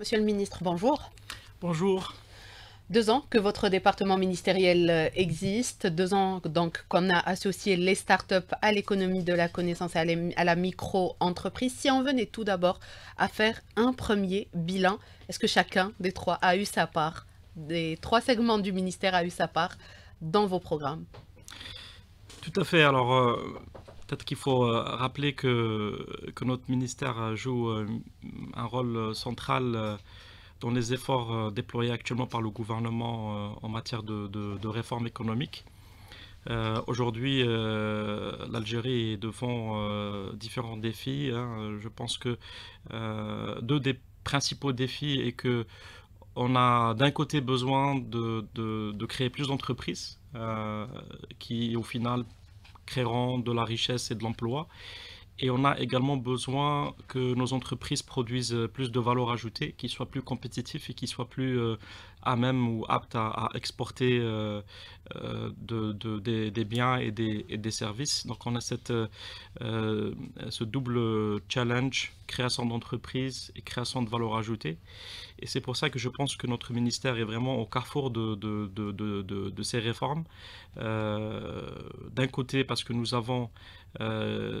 Monsieur le ministre, bonjour. Bonjour. Deux ans que votre département ministériel euh, existe, deux ans donc qu'on a associé les startups à l'économie de la connaissance et à, la micro-entreprise. Si on venait tout d'abord à faire un premier bilan, est-ce que chacun des trois a eu sa part, des trois segments du ministère a eu sa part dans vos programmes Tout à fait. Alors, euh, Peut-être qu'il faut euh, rappeler que, que notre ministère euh, joue euh, un rôle central dans les efforts déployés actuellement par le gouvernement en matière de, réforme économique. Aujourd'hui, l'Algérie est devant différents défis. Hein. Je pense que deux des principaux défis est que on a d'un côté besoin de, de, créer plus d'entreprises qui, au final, créeront de la richesse et de l'emploi. Et on a également besoin que nos entreprises produisent euh, plus de valeur ajoutée, qu'ils soient plus compétitifs et qu'ils soient plus euh, à même ou apte à, exporter euh, euh, de, des, biens et des, services. Donc on a cette, euh, ce double challenge, création d'entreprises et création de valeur ajoutée. Et c'est pour ça que je pense que notre ministère est vraiment au carrefour de, de ces réformes. D'un côté parce que nous avons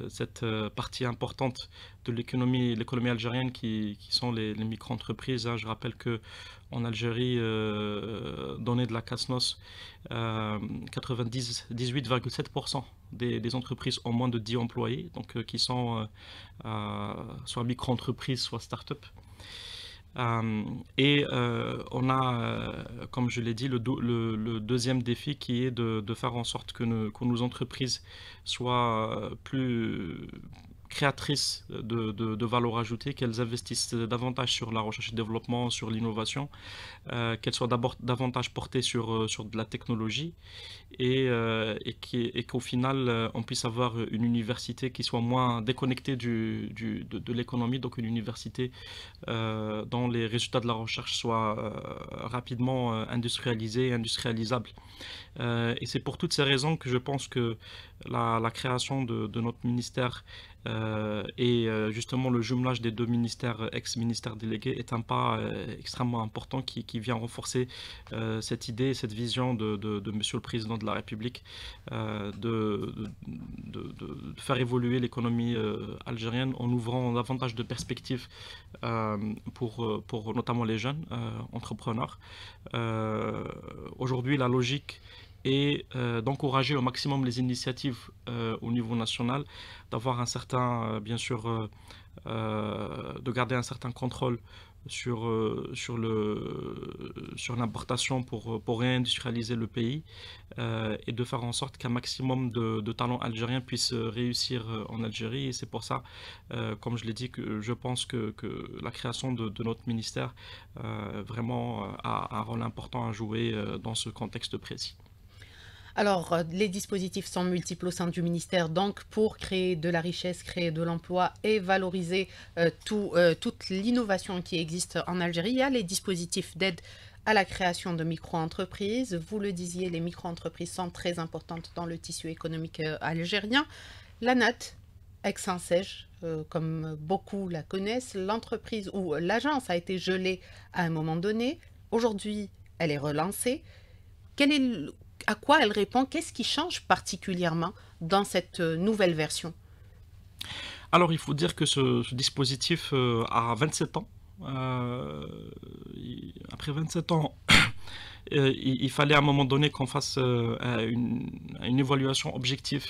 cette partie importante de l'économie algérienne qui, sont les, micro-entreprises. Hein. Je rappelle que en Algérie euh, de la Casnos, euh, 98,7% des, entreprises ont moins de 10 employés, donc euh, qui sont euh, soit micro-entreprises, soit start-up. et on a, comme je l'ai dit, le, deuxième défi qui est de, faire en sorte que nos entreprises soient plus, créatrices de, de, de valeur ajoutée, qu'elles investissent davantage sur la recherche et développement, sur l'innovation, euh, qu'elles soient d'abord davantage portées sur, euh, sur de la technologie et, euh, et qu'au final, on puisse avoir une université qui soit moins déconnectée du, du, de, l'économie, donc une université dont les résultats de la recherche soient rapidement industrialisés et industrialisables. et c'est pour toutes ces raisons que je pense que la, création de, de notre ministère euh, et euh, justement, le jumelage des deux ministères, ex-ministères délégués, est un pas euh, extrêmement important qui, vient renforcer cette idée cette vision de, de, Monsieur le Président de la République de, de, faire évoluer l'économie algérienne en ouvrant davantage de perspectives pour, pour notamment les jeunes entrepreneurs. Aujourd'hui, la logique et euh, d'encourager au maximum les initiatives euh, au niveau national, d'avoir un certain, euh, bien sûr, de garder un certain contrôle sur, sur, l'importation pour, réindustrialiser le pays et de faire en sorte qu'un maximum de, talents algériens puissent réussir en Algérie. Et c'est pour ça, comme je l'ai dit, que je pense que, la création de, notre ministère vraiment a un rôle important à jouer dans ce contexte précis. Alors, euh, les dispositifs sont multiples au sein du ministère, donc pour créer de la richesse, créer de l'emploi et valoriser euh, euh, toute l'innovation qui existe en Algérie, il y a les dispositifs d'aide à la création de micro-entreprises. Vous le disiez, les micro-entreprises sont très importantes dans le tissu économique algérien. La NAT, ex en comme beaucoup la connaissent, l'entreprise ou l'agence a été gelée à un moment donné. Aujourd'hui, elle est relancée. Quel est le, à quoi elle répond Qu'est-ce qui change particulièrement dans cette euh, nouvelle version Alors, il faut dire que ce, dispositif euh, a 27 ans. Euh, après 27 ans euh, il, fallait à un moment donné qu'on fasse euh, une, évaluation objective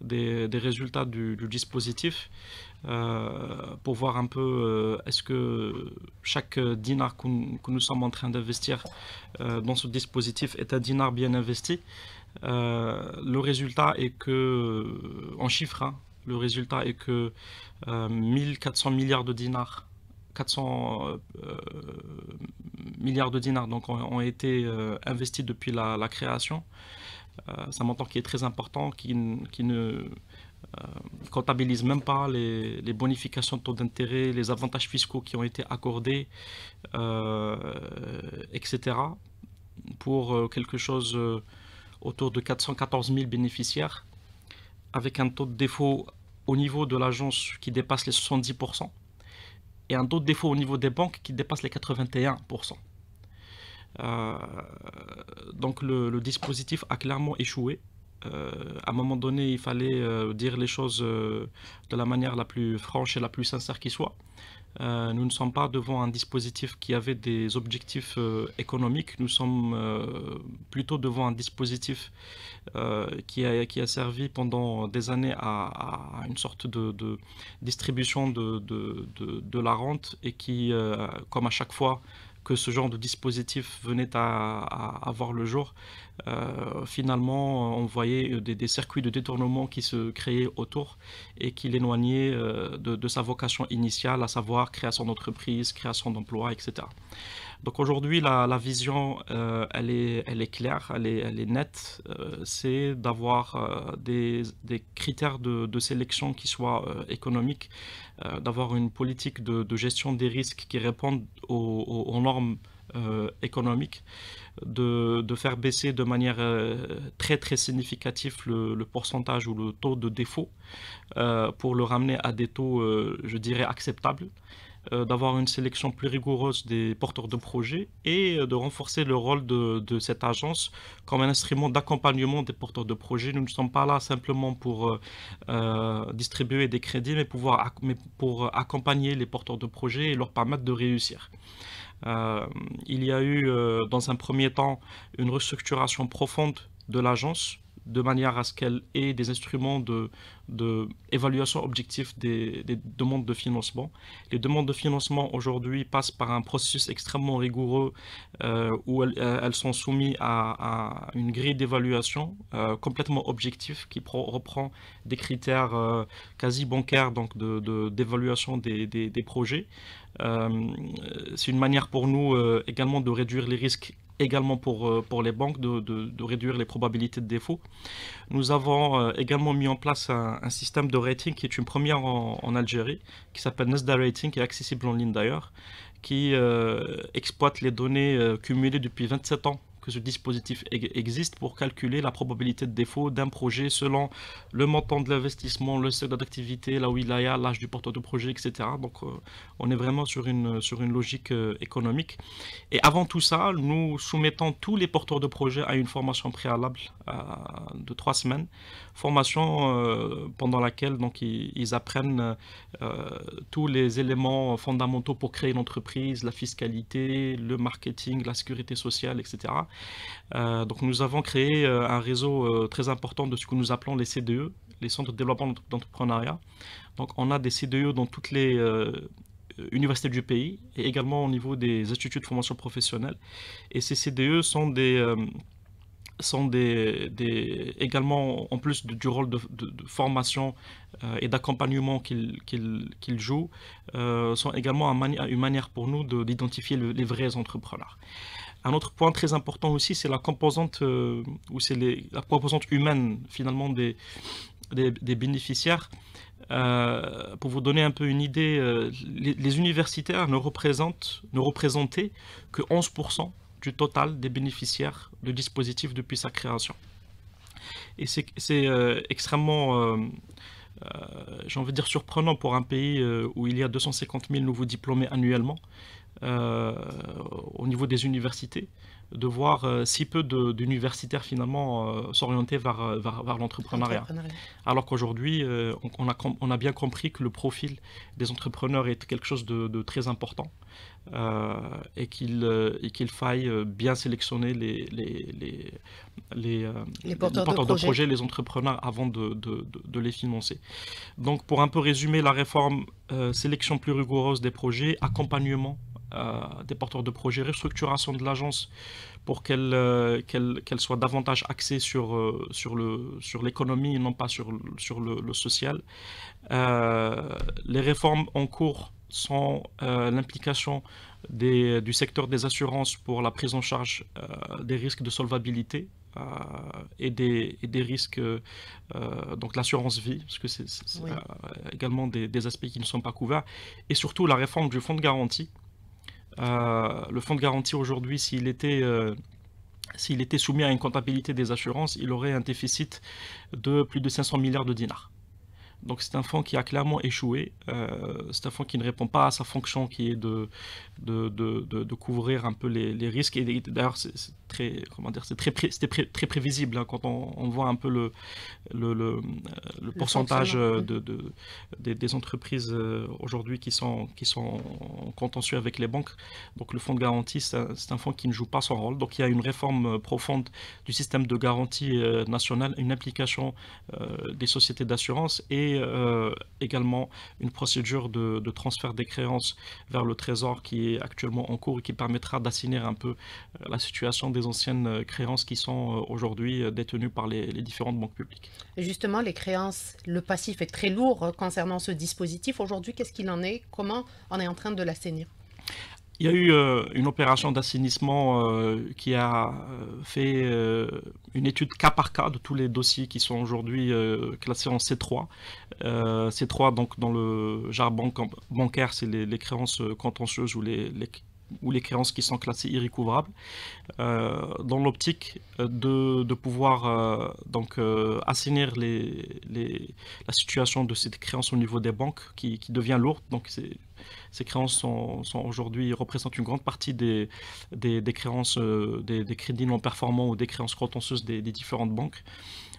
des, résultats du, dispositif. Euh, pour voir un peu est-ce que chaque dinar que, nous sommes en train d'investir dans ce dispositif est un dinar bien investi. le résultat est que, en chiffres, hein, le résultat est que 1400 milliards de dinars 400 euh, milliards de dinars donc, ont, été euh, investis depuis la, création. Euh, c'est un montant qui est très important, qui, ne comptabilise même pas les, bonifications de taux d'intérêt, les avantages fiscaux qui ont été accordés, etc. pour quelque chose autour de 414 000 bénéficiaires, avec un taux de défaut au niveau de l'agence qui dépasse les 70% d'autres défauts au niveau des banques qui dépassent les 81%. Euh, donc le, dispositif a clairement échoué. Euh, à un moment donné, il fallait euh, dire les choses de la manière la plus franche et la plus sincère qui soit. Euh, nous ne sommes pas devant un dispositif qui avait des objectifs euh, économiques, nous sommes euh, plutôt devant un dispositif qui a, servi pendant des années à, une sorte de, distribution de, la rente et qui, comme à chaque fois, que ce genre de dispositif venait à, avoir le jour, euh, finalement, euh, on voyait euh, des, circuits de détournement qui se créaient autour et qui l'éloignaient de, de, sa vocation initiale, à savoir création d'entreprise, création d'emplois, etc. Donc aujourd'hui, la, vision, euh, elle, est, claire, elle est, nette. Euh, c'est d'avoir euh, des, critères de, sélection qui soient économiques, d'avoir une politique de, gestion des risques qui répondent aux, normes économiques, de, faire baisser de manière très très significative le, pourcentage ou le taux de défaut pour le ramener à des taux, je dirais, acceptables. Euh, d'avoir une sélection plus rigoureuse des porteurs de projets et euh, de renforcer le rôle de, cette agence comme un instrument d'accompagnement des porteurs de projets. Nous ne sommes pas là simplement pour euh, distribuer des crédits, mais, pour accompagner les porteurs de projets et leur permettre de réussir. il y a eu, dans un premier temps, une restructuration profonde de l'agence de manière à ce qu'elle ait des instruments de, de évaluation objective des, demandes de financement. Les demandes de financement aujourd'hui passent par un processus extrêmement rigoureux euh, où euh, elles, sont soumises à, une grille d'évaluation euh, complètement objective qui reprend des critères quasi bancaires donc d'évaluation de, des, projets. C'est une manière pour nous également de réduire les risques également pour, euh, pour les banques de, réduire les probabilités de défaut. Nous avons euh, également mis en place un, système de rating qui est une première en, Algérie, qui s'appelle Nesda Rating, qui est accessible en ligne d'ailleurs, qui euh, exploite les données cumulées depuis 27 ans que ce dispositif existe pour calculer la probabilité de défaut d'un projet selon le montant de l'investissement, le secteur d'activité, la wilaya, l'âge du porteur de projet, etc. Donc euh, on est vraiment sur une, sur une logique euh, économique. Et avant tout ça, nous soumettons tous les porteurs de projet à une formation préalable euh, de trois semaines. Formation pendant laquelle donc, ils, apprennent tous les éléments fondamentaux pour créer une entreprise, la fiscalité, le marketing, la sécurité sociale, etc. Euh, donc nous avons créé euh, un réseau euh, très important de ce que nous appelons les CDE, les centres de développement d'entrepreneuriat. Donc on a des CDE dans toutes les universités du pays et également au niveau des instituts de formation professionnelle. Et ces CDE sont des sont des, également, en plus du rôle de, formation et d'accompagnement qu'ils jouent, sont également une manière pour nous d'identifier les vrais entrepreneurs. Un autre point très important aussi, c'est la composante euh, ou c'est la humaine finalement des, des, bénéficiaires. Euh, pour vous donner un peu une idée, euh, les, universitaires ne représentent, ne représentaient que 11% du total des bénéficiaires de dispositifs depuis sa création. Et c'est extrêmement j'ai envie de dire surprenant pour un pays où il y a 250 000 nouveaux diplômés annuellement, euh, au niveau des universités, de voir euh, si peu d'universitaires finalement euh, s'orienter vers, l'entrepreneuriat. Alors qu'aujourd'hui, on a, on, a, bien compris que le profil des entrepreneurs est quelque chose de, très important et qu'il faille bien sélectionner les, les, porteurs, de, projets, projet, les entrepreneurs avant de, de, les financer. Donc pour un peu résumer, la réforme, sélection plus rigoureuse des projets, accompagnement euh, des porteurs de projets, restructuration de l'agence pour qu'elle euh, soit davantage axée sur, euh, sur l'économie sur et non pas sur, sur le, social. les réformes en cours sont l'implication du secteur des assurances pour la prise en charge des risques de solvabilité et, des, des, risques, donc l'assurance vie, parce que c'est également des, aspects qui ne sont pas couverts, et surtout la réforme du fonds de garantie le fonds de garantie aujourd'hui, s'il était euh, s'il était soumis à une comptabilité des assurances, il aurait un déficit de plus de 500 milliards de dinars. Donc c'est un fonds qui a clairement échoué. Euh, c'est un fonds qui ne répond pas à sa fonction qui est de, de, de, couvrir un peu les, risques. Et d'ailleurs, c'est très, comment dire, c'est très, très prévisible hein, quand on, voit un peu le, le, le, pourcentage euh, de, des, entreprises euh, aujourd'hui qui sont, qui sont en contentieux avec les banques. Donc le fonds de garantie, c'est un, un fonds qui ne joue pas son rôle. Donc il y a une réforme profonde du système de garantie nationale, une application des sociétés d'assurance et euh, également une procédure de, transfert des créances vers le Trésor qui est actuellement en cours et qui permettra d'assainir un peu euh, la situation des anciennes euh, créances qui sont aujourd'hui détenues par les, les, différentes banques publiques. Justement, les créances, le passif est très lourd concernant ce dispositif. Aujourd'hui, qu'est-ce qu'il en est Comment on est en train de l'assainir il y a eu euh, une opération d'assainissement euh, qui a euh, fait une étude cas par cas de tous les dossiers qui sont aujourd'hui classés en C3. C3, donc dans le jargon bancaire, c'est les, créances contentieuses ou les, créances qui sont classées irrécouvrables, dans l'optique de, pouvoir donc assainir la situation de ces créances au niveau des banques qui, devient lourde. Ces créances sont, aujourd'hui représentent une grande partie des, des, créances, euh, des, crédits non performants ou des créances contentieuses des, différentes banques.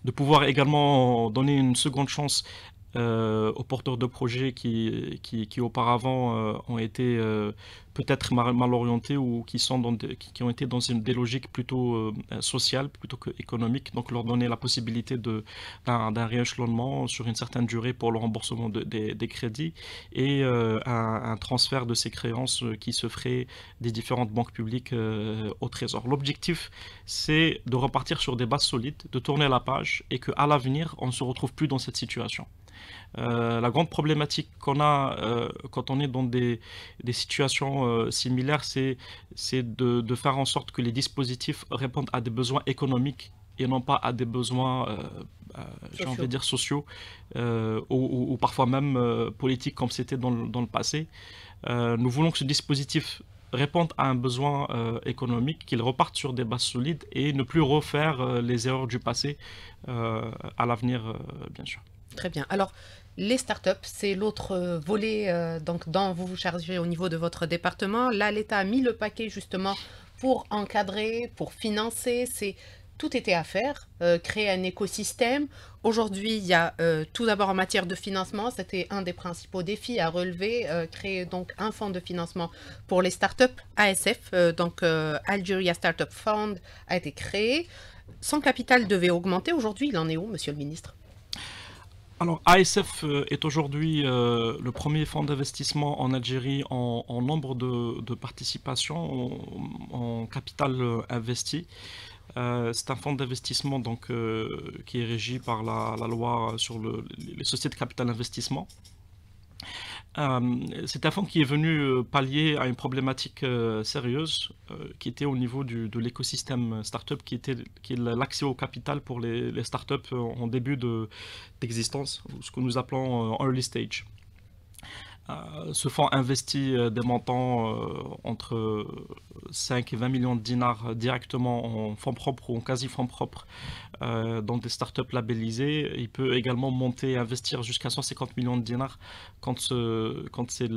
De pouvoir également donner une seconde chance euh, aux porteurs de projets qui, auparavant euh, ont été euh, peut-être mal, orientés ou qui, sont qui, ont été dans une, des logiques plutôt sociales plutôt qu'économiques, donc leur donner la possibilité d'un rééchelonnement sur une certaine durée pour le remboursement des crédits et un, transfert de ces créances qui se ferait des différentes banques publiques au Trésor. L'objectif, c'est de repartir sur des bases solides, de tourner la page et qu'à l'avenir, on ne se retrouve plus dans cette situation. Euh, la grande problématique qu'on a euh, quand on est dans des, situations euh, similaires, c'est de, faire en sorte que les dispositifs répondent à des besoins économiques et non pas à des besoins, dire, sociaux ou, parfois même politiques comme c'était dans, le passé. nous voulons que ce dispositif réponde à un besoin économique, qu'il reparte sur des bases solides et ne plus refaire les erreurs du passé à l'avenir, bien sûr. Très bien. Alors, les startups, c'est l'autre euh, volet euh, donc, dont vous vous chargez au niveau de votre département. Là, l'État a mis le paquet justement pour encadrer, pour financer. C'est tout était à faire, euh, créer un écosystème. Aujourd'hui, il y a tout d'abord en matière de financement, c'était un des principaux défis à relever, créer donc un fonds de financement pour les startups ASF, donc Algeria Startup Fund a été créé. Son capital devait augmenter. Aujourd'hui, il en est où, monsieur le ministre alors ASF euh, est aujourd'hui euh, le premier fonds d'investissement en Algérie en, nombre de, participations, en, capital euh, investi. c'est un fonds d'investissement donc qui est régi par la, loi sur les sociétés de capital investissement. C'est un fonds qui est venu euh, pallier à une problématique euh, sérieuse euh, qui était au niveau de l'écosystème startup, qui était qui est l'accès au capital pour les, start-up en début d'existence, ce que nous appelons early stage. ce fonds investit des montants entre 5 et 20 millions de dinars directement en fonds propres ou en quasi-fonds propres euh, dans des startups labellisées. Il peut également monter et investir jusqu'à 150 millions de dinars quand, quand c'est,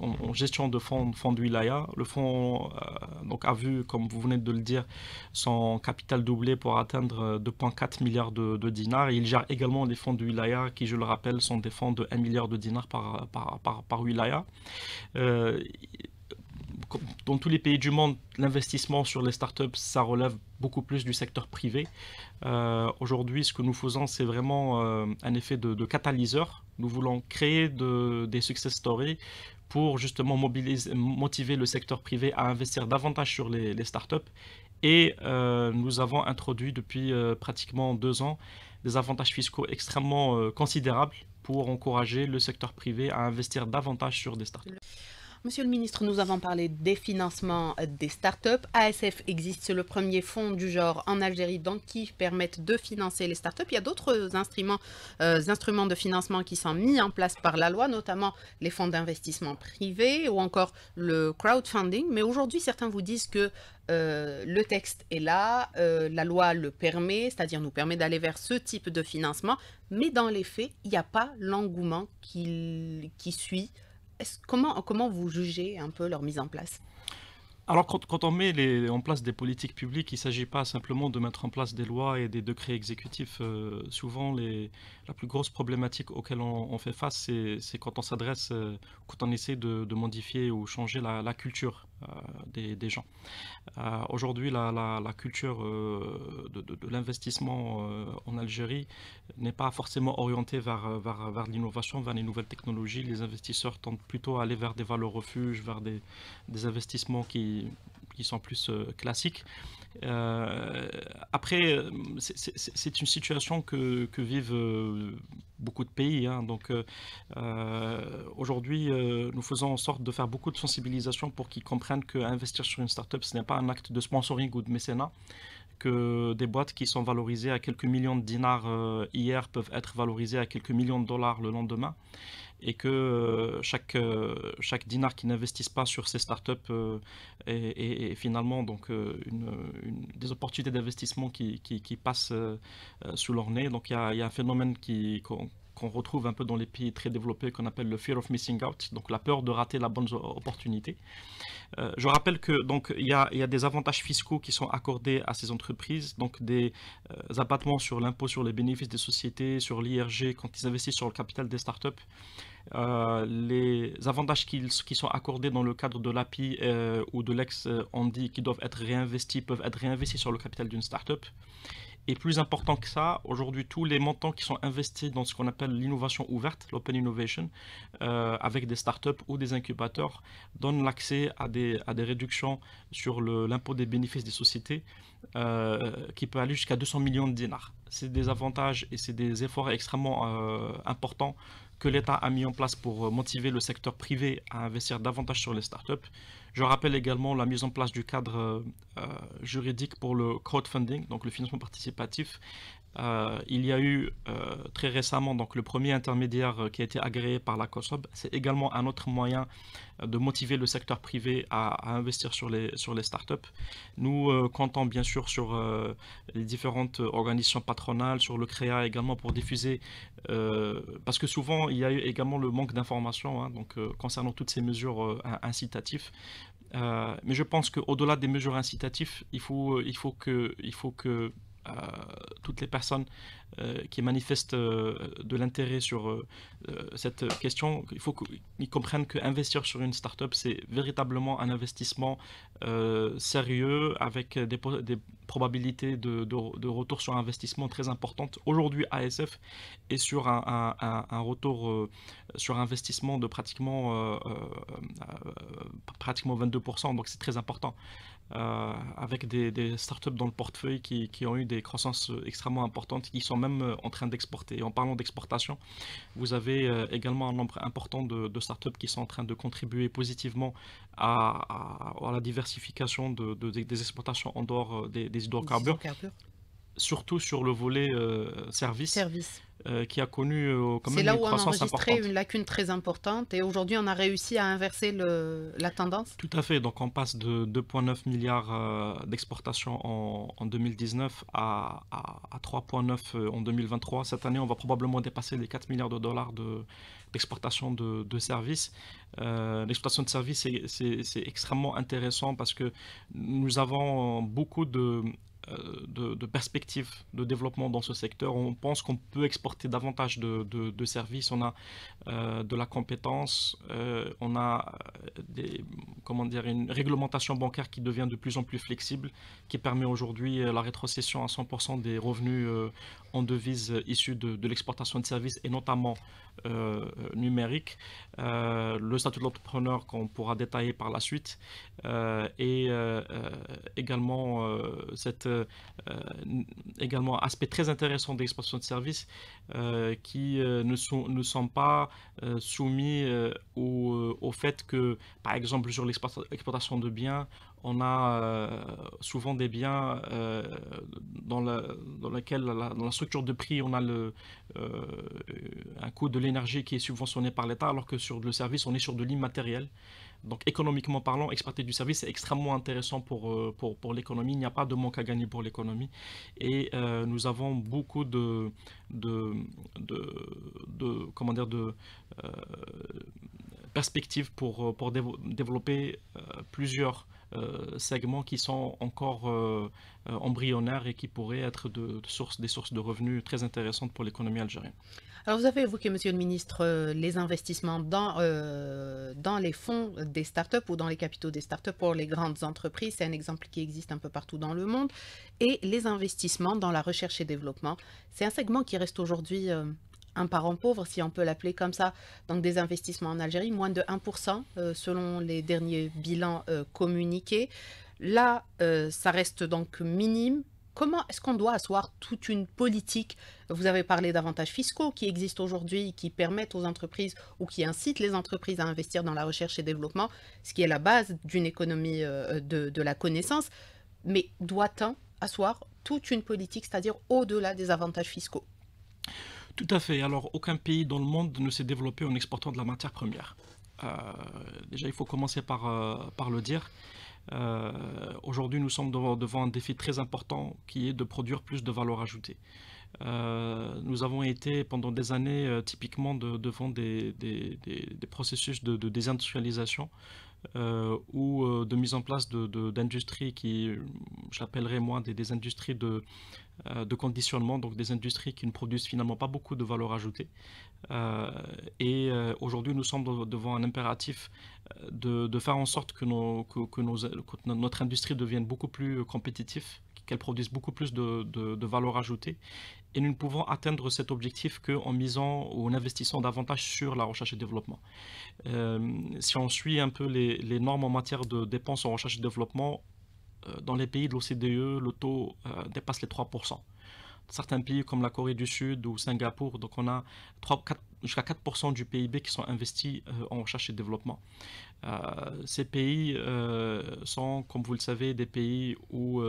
en, gestion de fonds, de Wilaya. Le fonds euh, donc a vu, comme vous venez de le dire, son capital doublé pour atteindre 2,4 euh, milliards de, dinars. Il gère également les fonds de Wilaya qui, je le rappelle, sont des fonds de 1 milliard de dinars par, par, Wilaya dans tous les pays du monde, l'investissement sur les startups, ça relève beaucoup plus du secteur privé. Euh, aujourd'hui, ce que nous faisons, c'est vraiment euh, un effet de, catalyseur. Nous voulons créer des success stories pour justement mobiliser, motiver le secteur privé à investir davantage sur les, startups. Et euh, nous avons introduit depuis pratiquement deux ans des avantages fiscaux extrêmement considérables pour encourager le secteur privé à investir davantage sur des startups. Monsieur le ministre, nous avons parlé des financements euh, des startups. ASF existe, c'est le premier fonds du genre en Algérie, donc qui permettent de financer les startups. Il y a d'autres instruments, euh, instruments de financement qui sont mis en place par la loi, notamment les fonds d'investissement privés ou encore le crowdfunding. Mais aujourd'hui, certains vous disent que euh, le texte est là, la loi le permet, c'est-à-dire nous permet d'aller vers ce type de financement, mais dans les faits, il n'y a pas l'engouement qui, qui suit comment, vous jugez un peu leur mise en place alors quand, on met en place des politiques publiques, il ne s'agit pas simplement de mettre en place des lois et des décrets exécutifs. Euh, souvent, la plus grosse problématique auquel on, fait face, c'est, quand on s'adresse, euh, quand on essaie de, modifier ou changer la culture. Euh, des, gens. Euh, aujourd'hui, la, culture euh, de, l'investissement en Algérie n'est pas forcément orientée vers, l'innovation, vers les nouvelles technologies. Les investisseurs tentent plutôt à aller vers des valeurs refuges, vers des investissements qui qui sont plus euh, classiques. Euh, après, euh, c'est une situation que, vivent beaucoup de pays. Hein. Donc, aujourd'hui, nous faisons en sorte de faire beaucoup de sensibilisation pour qu'ils comprennent qu'investir sur une startup, ce n'est pas un acte de sponsoring ou de mécénat que des boîtes qui sont valorisées à quelques millions de dinars euh, hier peuvent être valorisées à quelques millions de dollars le lendemain et que euh, chaque, euh, chaque dinar qui n'investissent pas sur ces startups est, finalement donc, une, des opportunités d'investissement qui, qui, passent sous leur nez. Donc il y, a, un phénomène qui qu'on retrouve un peu dans les pays très développés, qu'on appelle le fear of missing out, donc la peur de rater la bonne opportunité. Euh, je rappelle que donc il y, a, des avantages fiscaux qui sont accordés à ces entreprises, donc des euh, abattements sur l'impôt sur les bénéfices des sociétés, sur l'IRG quand ils investissent sur le capital des startups. Euh, les avantages qui, qui, sont accordés dans le cadre de l'API ou de lex dit qui doivent être réinvestis peuvent être réinvestis sur le capital d'une startup. Et plus important que ça, aujourd'hui, tous les montants qui sont investis dans ce qu'on appelle l'innovation ouverte, l'open innovation, euh, avec des startups ou des incubateurs, donnent l'accès à des, réductions sur l'impôt des bénéfices des sociétés euh, qui peut aller jusqu'à 200 millions de dinars c'est des avantages et c'est des efforts extrêmement euh, importants que l'État a mis en place pour euh, motiver le secteur privé à investir davantage sur les startups. Je rappelle également la mise en place du cadre euh, juridique pour le crowdfunding, donc le financement participatif, euh, il y a eu euh, très récemment donc, le premier intermédiaire euh, qui a été agréé par la COSOB. C'est également un autre moyen de motiver le secteur privé à, investir sur les, sur les startups. Nous comptons bien sûr sur les différentes organisations patronales, sur le CREA également pour diffuser, parce que souvent il y a eu également le manque d'informations hein, donc concernant toutes ces mesures incitatives. mais je pense qu'au-delà des mesures incitatives, il faut, il faut que, il faut que euh, toutes les personnes euh, qui manifestent euh, de l'intérêt sur euh, cette question, il faut qu'ils comprennent qu'investir sur une startup, c'est véritablement un investissement sérieux avec des, probabilités de, retour sur investissement très importantes. Aujourd'hui, ASF est sur un, retour sur investissement de pratiquement, pratiquement 22%, donc c'est très important. avec des, des startups dans le portefeuille qui, qui ont eu des croissances extrêmement importantes, qui sont euh, en train d'exporter. En parlant d'exportation, vous avez euh, également un nombre important de, startups qui sont en train de contribuer positivement à, la diversification de, des exportations en dehors euh, des, Des hydrocarbures surtout sur le volet euh, service, euh, qui a connu euh, comme une croissance importante. C'est a une lacune très importante et aujourd'hui on a réussi à inverser le, la tendance. Tout à fait, donc on passe de 2,9 milliards d'exportations en, 2019 à, 3,9 en 2023. Cette année on va probablement dépasser les 4 milliards de dollars de, d'exportation de, services. L'exportation de services, c'est extrêmement intéressant parce que nous avons beaucoup de, euh, de, perspectives de développement dans ce secteur. On pense qu'on peut exporter davantage de, services. On a euh, de la compétence, euh, on a des, comment dire, une réglementation bancaire qui devient de plus en plus flexible, qui permet aujourd'hui euh, la rétrocession à 100% des revenus euh, en devise issus de, l'exportation de services et notamment euh, euh numérique, le statut de l'entrepreneur qu'on pourra détailler par la suite, et également cet également aspect très intéressant l'exportation de services qui ne, sont, ne sont pas soumis au, au, fait que, par exemple, sur les exportation de biens, on a euh, souvent des biens euh, dans, la, dans, laquelle, dans la structure de prix, on a le, euh, un coût de l'énergie qui est subventionné par l'État, alors que sur le service, on est sur de l'immatériel. Donc économiquement parlant, exploiter du service est extrêmement intéressant pour, pour, l'économie. Il n'y a pas de manque à gagner pour l'économie. Et nous avons beaucoup de, de, de, comment dire, de, perspective pour, euh, pour développer euh, plusieurs euh, segments qui sont encore embryonnaires et qui pourraient être de, des sources de revenus très intéressantes pour l'économie algérienne. Alors vous avez évoqué, monsieur le ministre, les investissements dans, dans les fonds des startups ou dans les capitaux des startups pour les grandes entreprises. C'est un exemple qui existe un peu partout dans le monde. Et les investissements dans la recherche et développement. C'est un segment qui reste aujourd'hui un parent pauvre, si on peut l'appeler comme ça, donc des investissements en Algérie, moins de 1% euh, selon les derniers bilans euh, communiqués. Là, euh, ça reste donc minime. Comment est-ce qu'on doit asseoir toute une politique Vous avez parlé d'avantages fiscaux qui existent aujourd'hui, qui permettent aux entreprises ou qui incitent les entreprises à investir dans la recherche et développement, ce qui est la base d'une économie de la connaissance. Mais doit-on asseoir toute une politique, c'est-à-dire au-delà des avantages fiscaux tout à fait. Alors, aucun pays dans le monde ne s'est développé en exportant de la matière première. Euh, déjà, il faut commencer par, euh, le dire. Euh, aujourd'hui, nous sommes devant, un défi très important qui est de produire plus de valeur ajoutée. nous avons été pendant des années typiquement devant des, processus de désindustrialisation euh, ou euh, de mise en place d'industries de, de qui, j'appellerais moi des, industries de, euh, de conditionnement, donc des industries qui ne produisent finalement pas beaucoup de valeur ajoutée. et aujourd'hui, nous sommes devant un impératif de, de, faire en sorte que, nos, notre industrie devienne beaucoup plus compétitive, qu'elle produise beaucoup plus de, de valeur ajoutée et nous ne pouvons atteindre cet objectif qu'en misant ou en investissant davantage sur la recherche et développement. Euh, si on suit un peu les, normes en matière de dépenses en recherche et développement, euh, dans les pays de l'OCDE, le taux euh, dépasse les 3%. Certains pays comme la Corée du Sud ou Singapour, donc on a 3, 4, jusqu'à 4% du PIB qui sont investis en recherche et développement. ces pays sont, comme vous le savez, des pays où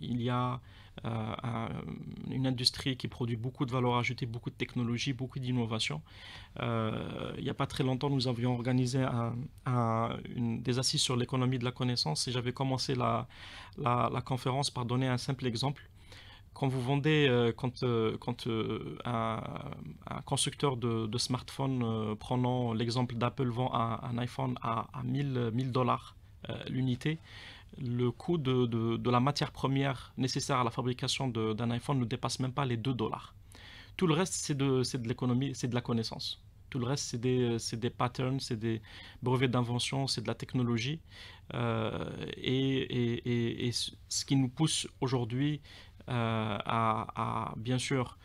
il y a euh, une industrie qui produit beaucoup de valeur ajoutée, beaucoup de technologies, beaucoup d'innovation. Euh, il n'y a pas très longtemps, nous avions organisé des assises sur l'économie de la connaissance et j'avais commencé la, conférence par donner un simple exemple quand vous vendez, euh, quand, un, constructeur de, de smartphone, prenant l'exemple d'Apple, vend un, iPhone à, à 1000 dollars l'unité, le coût de, la matière première nécessaire à la fabrication d'un iPhone ne dépasse même pas les 2 dollars. Tout le reste, c'est de, l'économie, c'est de la connaissance. Tout le reste, c'est des, patterns, c'est des brevets d'invention, c'est de la technologie. Euh, et, ce qui nous pousse aujourd'hui euh, à, bien sûr,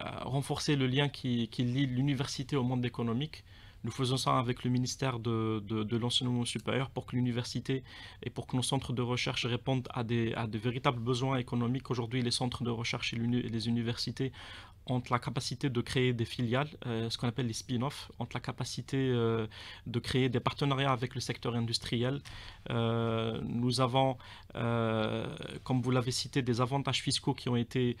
euh, renforcer le lien qui lie l'université au monde économique, nous faisons ça avec le ministère de, l'enseignement supérieur pour que l'université et pour que nos centres de recherche répondent à des, à de véritables besoins économiques. Aujourd'hui, les centres de recherche et, et les universités entre la capacité de créer des filiales, euh, ce qu'on appelle les spin-offs, entre la capacité euh, de créer des partenariats avec le secteur industriel. Euh, nous avons, comme vous l'avez cité, des avantages fiscaux qui ont été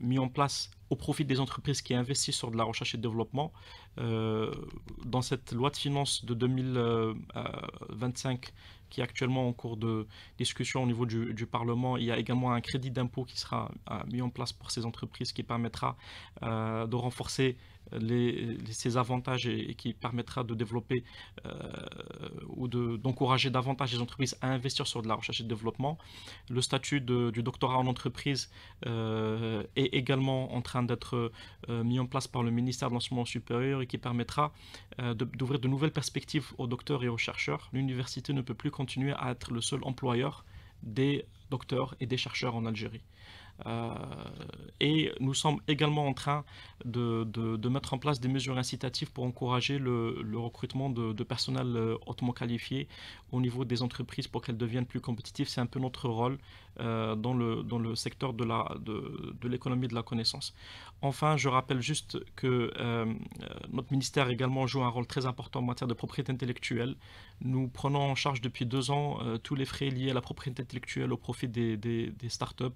mis en place au profit des entreprises qui investissent sur de la recherche et développement. dans cette loi de finances de 2025, qui est actuellement en cours de discussion au niveau du, Parlement. Il y a également un crédit d'impôt qui sera euh, mis en place pour ces entreprises qui permettra euh, de renforcer les, ses avantages et, qui permettra de développer euh, ou d'encourager davantage les entreprises à investir sur de la recherche et développement. Le statut du doctorat en entreprise euh, est également en train d'être euh, mis en place par le ministère de l'enseignement supérieur et qui permettra d'ouvrir de nouvelles perspectives aux docteurs et aux chercheurs. L'université ne peut plus continuer à être le seul employeur des docteurs et des chercheurs en Algérie. Euh, et nous sommes également en train de, de, mettre en place des mesures incitatives pour encourager le, recrutement de, personnel euh, hautement qualifié au niveau des entreprises pour qu'elles deviennent plus compétitives. C'est un peu notre rôle euh, dans, le, dans le secteur de l'économie de, de la connaissance. Enfin, je rappelle juste que notre ministère également joue un rôle très important en matière de propriété intellectuelle. Nous prenons en charge depuis deux ans tous les frais liés à la propriété intellectuelle au profit des, des, des startups,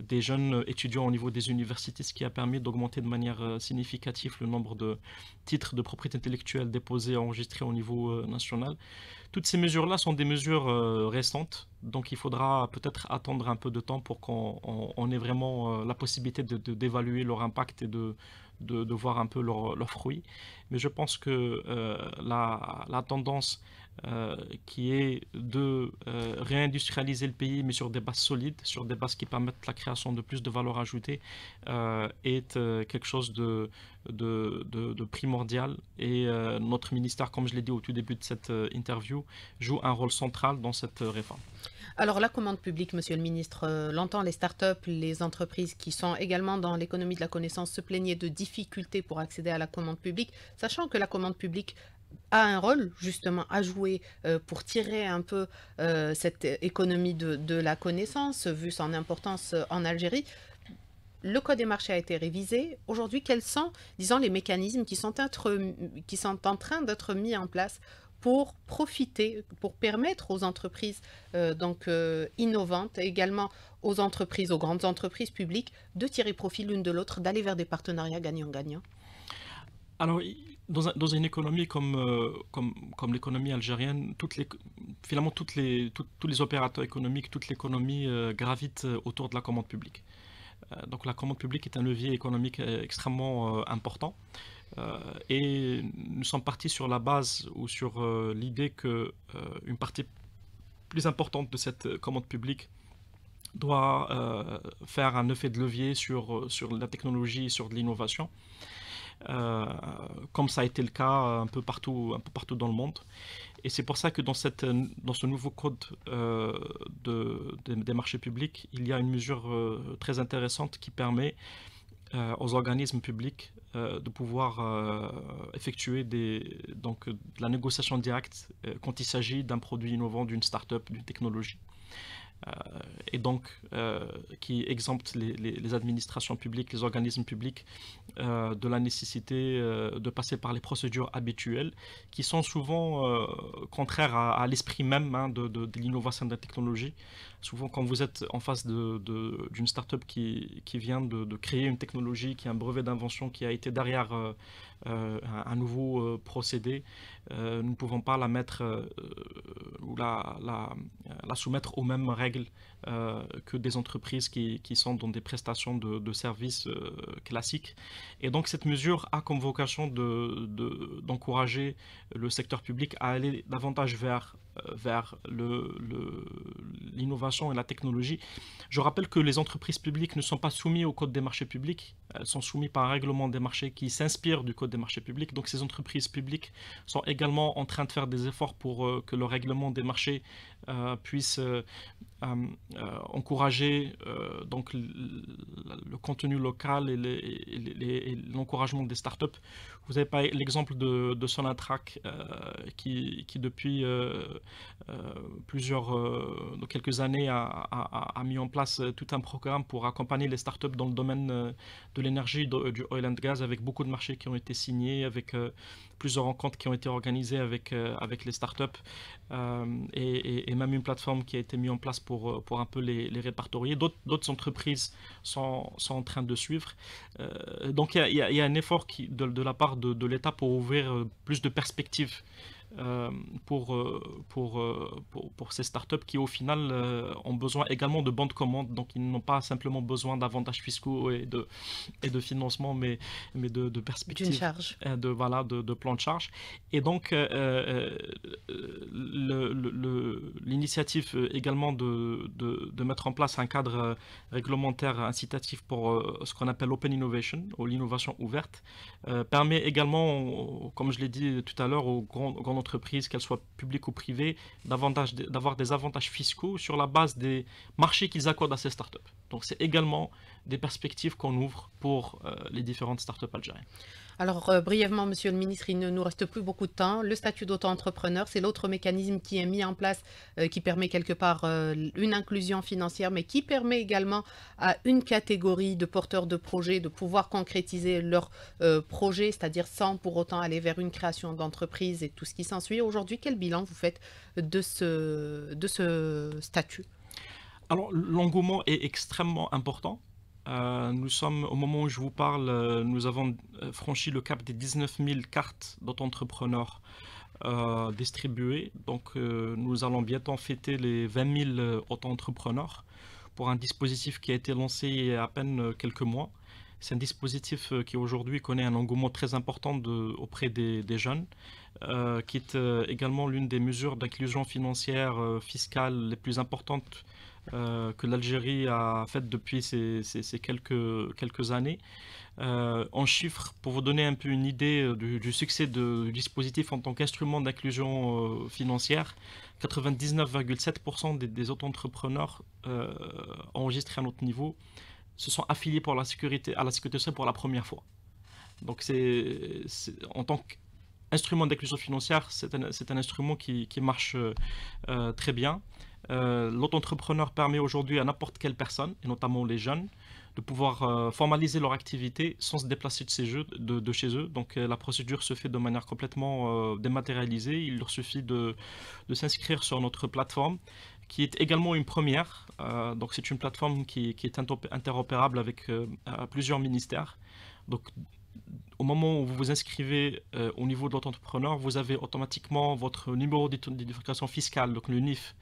des jeunes euh, étudiants au niveau des universités, ce qui a permis d'augmenter de manière euh, significative le nombre de titres de propriété intellectuelle déposés et enregistrés au niveau euh, national. Toutes ces mesures-là sont des mesures récentes, donc il faudra peut-être attendre un peu de temps pour qu'on ait vraiment la possibilité d'évaluer de, d'évaluer leur impact et de, de, voir un peu leurs leur fruits. Mais je pense que la, la tendance euh, qui est de euh, réindustrialiser le pays, mais sur des bases solides, sur des bases qui permettent la création de plus de valeur ajoutée, euh, est quelque chose de, de, de primordial. Et notre ministère, comme je l'ai dit au tout début de cette interview, joue un rôle central dans cette réforme. Alors la commande publique, Monsieur le ministre, longtemps les startups, les entreprises qui sont également dans l'économie de la connaissance se plaignaient de difficultés pour accéder à la commande publique, sachant que la commande publique a un rôle justement à jouer euh, pour tirer un peu euh, cette économie de, de, la connaissance, vu son importance euh, en Algérie. Le code des marchés a été révisé. Aujourd'hui, quels sont, disons, les mécanismes qui sont, entre, qui sont en train d'être mis en place pour profiter, pour permettre aux entreprises donc innovantes, également aux entreprises, aux grandes entreprises publiques, de tirer profit l'une de l'autre, d'aller vers des partenariats gagnant-gagnant Alors, dans, une économie euh, comme, comme, l'économie algérienne, toutes les, finalement toutes les, tous les opérateurs économiques, toute l'économie gravitent euh, gravite euh, autour de la commande publique. donc la commande publique est un levier économique extrêmement important. et nous sommes partis sur la base ou sur l'idée que une partie plus importante de cette commande publique doit faire un effet de levier sur, sur la technologie et sur l'innovation. Euh, comme ça a été le cas un peu partout, un peu partout dans le monde. Et c'est pour ça que dans, cette, dans ce nouveau code euh, des marchés publics, il y a une mesure euh, très intéressante qui permet aux organismes publics de pouvoir effectuer des, donc, de la négociation directe quand il s'agit d'un produit innovant, d'une start-up, d'une technologie. Euh, et donc euh, qui exempte les, administrations publiques, les organismes publics euh, de la nécessité de passer par les procédures habituelles qui sont souvent contraires à, l'esprit même hein, de l'innovation de la technologie souvent quand vous êtes en face d'une startup qui, vient de, créer une technologie, qui a un brevet d'invention, qui a été derrière euh, euh, un, nouveau euh, procédé, nous ne pouvons pas la mettre ou la, soumettre aux mêmes règles euh, que des entreprises qui, sont dans des prestations de, services euh, classiques. Et donc cette mesure a comme vocation d'encourager le secteur public à aller davantage vers, euh, vers l'innovation et la technologie. Je rappelle que les entreprises publiques ne sont pas soumises au code des marchés publics, elles sont soumises par un règlement des marchés qui s'inspire du Code des marchés publics. Donc ces entreprises publiques sont également en train de faire des efforts pour euh, que le règlement des marchés euh, puisse euh, encourager donc le, le, contenu local et l'encouragement des startups vous avez pas l'exemple de, de euh, qui, depuis euh, euh, plusieurs, quelques années, a, a, mis en place tout un programme pour accompagner les startups dans le domaine de l'énergie, du oil and gas, avec beaucoup de marchés qui ont été signés, avec plusieurs rencontres qui ont été organisées avec, euh, avec les startups euh, et, même une plateforme qui a été mise en place pour, euh, pour un peu les, les répertorier. D'autres entreprises sont, en train de suivre. donc il y, a un effort de, la part de l'État pour ouvrir plus de perspectives euh, pour, euh, euh, pour, pour, ces startups qui, au final, ont besoin également de de commandes. Donc, ils n'ont pas simplement besoin d'avantages fiscaux et de, et de financement, mais, mais de, perspectives. D'une charge. De, voilà, de, plan de charge. Et donc, l'initiative également de, de, mettre en place un cadre réglementaire incitatif pour ce qu'on appelle open innovation, ou l'innovation ouverte, permet également, comme je l'ai dit tout à l'heure, aux grandes entreprise, qu'elle soit publique ou privée, d'avoir des avantages fiscaux sur la base des marchés qu'ils accordent à ces startups. Donc c'est également des perspectives qu'on ouvre pour euh, les différentes startups algériennes. Alors, euh, brièvement, Monsieur le Ministre, il ne nous reste plus beaucoup de temps. Le statut d'auto-entrepreneur, c'est l'autre mécanisme qui est mis en place, euh, qui permet quelque part une inclusion financière, mais qui permet également à une catégorie de porteurs de projets de pouvoir concrétiser leur projet, c'est-à-dire sans pour autant aller vers une création d'entreprise et tout ce qui s'ensuit. Aujourd'hui, quel bilan vous faites de ce, de ce statut alors l'engouement est extrêmement important euh, nous sommes, au moment où je vous parle, euh, nous avons euh, franchi le cap des 19 000 cartes d'auto-entrepreneurs distribuées. Donc nous allons bientôt fêter les 20 000 auto-entrepreneurs pour un dispositif qui a été lancé il y a à peine quelques mois. C'est un dispositif qui aujourd'hui connaît un engouement très important auprès des, des jeunes, qui est également l'une des mesures d'inclusion financière fiscale les plus importantes euh, que l'Algérie a fait depuis ces, quelques, années. Euh, en chiffres, pour vous donner un peu une idée euh, du, succès de, du dispositif en tant qu'instrument d'inclusion financière, 99,7% des, des auto-entrepreneurs enregistrés à notre niveau se sont affiliés pour la sécurité, à la sécurité sociale pour la première fois. Donc c'est en tant qu'instrument d'inclusion financière, c'est un, instrument qui, marche très bien. Euh, l'auto-entrepreneur permet aujourd'hui à n'importe quelle personne, et notamment les jeunes, de pouvoir euh, formaliser leur activité sans se déplacer de, chez eux. Donc euh, la procédure se fait de manière complètement dématérialisée. Il leur suffit de, s'inscrire sur notre plateforme qui est également une première. donc c'est une plateforme qui, est interopérable avec plusieurs ministères. Donc au moment où vous vous inscrivez au niveau de lauto vous avez automatiquement votre numéro d'identification fiscale, donc le NIF,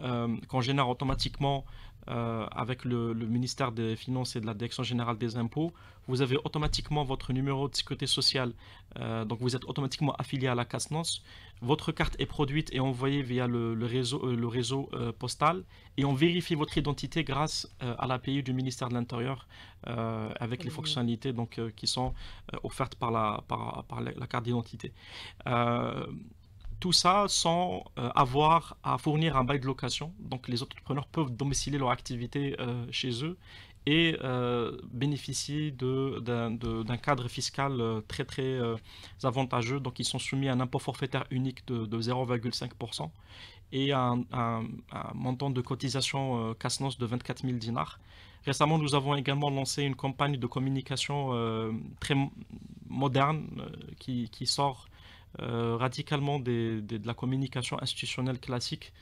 euh, qu'on génère automatiquement euh, avec le, ministère des Finances et de la Direction Générale des Impôts, vous avez automatiquement votre numéro de sécurité sociale, euh, donc vous êtes automatiquement affilié à la CASNOS. Votre carte est produite et envoyée via le, réseau, postal et on vérifie votre identité grâce à l'API du ministère de l'Intérieur avec les fonctionnalités donc, qui sont offertes par la carte d'identité tout ça sans euh, avoir à fournir un bail de location. Donc les entrepreneurs peuvent domiciler leur activité euh, chez eux et euh, bénéficier bénéficier d'un cadre fiscal très très avantageux. Donc ils sont soumis à un impôt forfaitaire unique de, 0,5% et un, un, montant de cotisation casse Casnos de 24 000 dinars. Récemment, nous avons également lancé une campagne de communication très moderne qui, sort euh, radicalement de la communication institutionnelle classique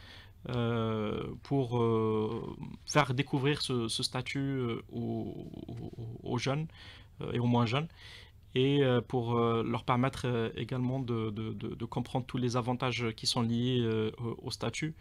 euh, pour euh, faire découvrir ce, statut aux, jeunes et aux moins jeunes et pour leur permettre également de comprendre tous les avantages qui sont liés au statut.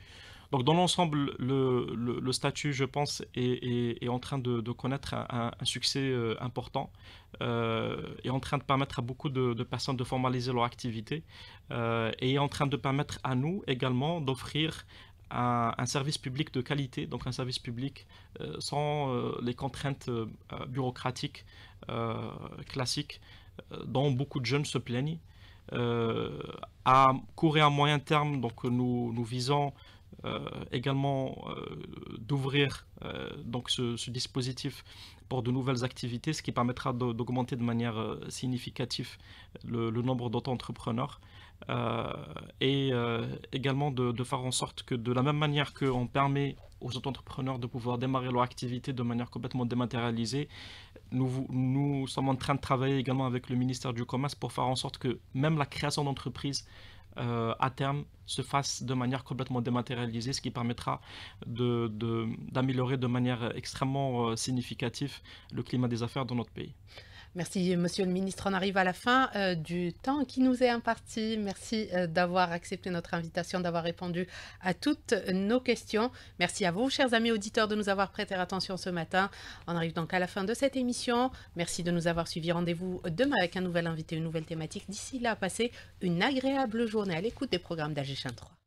Donc dans l'ensemble, le, statut, je pense, est, en train de, connaître un, succès euh, important est euh, en train de permettre à beaucoup de, personnes de formaliser leur activité euh, et est en train de permettre à nous également d'offrir un, service public de qualité, donc un service public sans les contraintes bureaucratiques classiques dont beaucoup de jeunes se plaignent. à court et à moyen terme, donc nous, nous visons euh, également euh, d'ouvrir euh, donc ce, dispositif pour de nouvelles activités, ce qui permettra d'augmenter de manière significative le, nombre d'auto-entrepreneurs. et également de, faire en sorte que de la même manière qu'on permet aux entrepreneurs de pouvoir démarrer leur activité de manière complètement dématérialisée, nous, nous sommes en train de travailler également avec le ministère du Commerce pour faire en sorte que même la création d'entreprises euh, à terme se fasse de manière complètement dématérialisée, ce qui permettra d'améliorer de, manière extrêmement euh, significative le climat des affaires dans notre pays. Merci, Monsieur le Ministre. On arrive à la fin euh, du temps qui nous est imparti. Merci euh, d'avoir accepté notre invitation, d'avoir répondu à toutes nos questions. Merci à vous, chers amis auditeurs, de nous avoir prêté attention ce matin. On arrive donc à la fin de cette émission. Merci de nous avoir suivis. Rendez-vous demain avec un nouvel invité, une nouvelle thématique. D'ici là, passez une agréable journée à l'écoute des programmes d'AG 3.